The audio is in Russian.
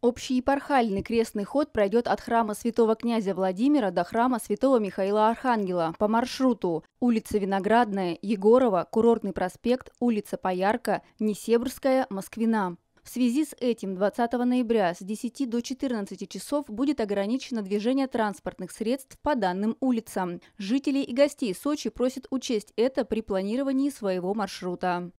Общий Общеепархальный крестный ход пройдет от храма святого князя Владимира до храма святого Михаила Архангела по маршруту улица Виноградная, Егорова, Курортный проспект, улица Поярка, Несебрская, Москвина. В связи с этим 20 ноября с 10 до 14 часов будет ограничено движение транспортных средств по данным улицам. Жителей и гостей Сочи просят учесть это при планировании своего маршрута.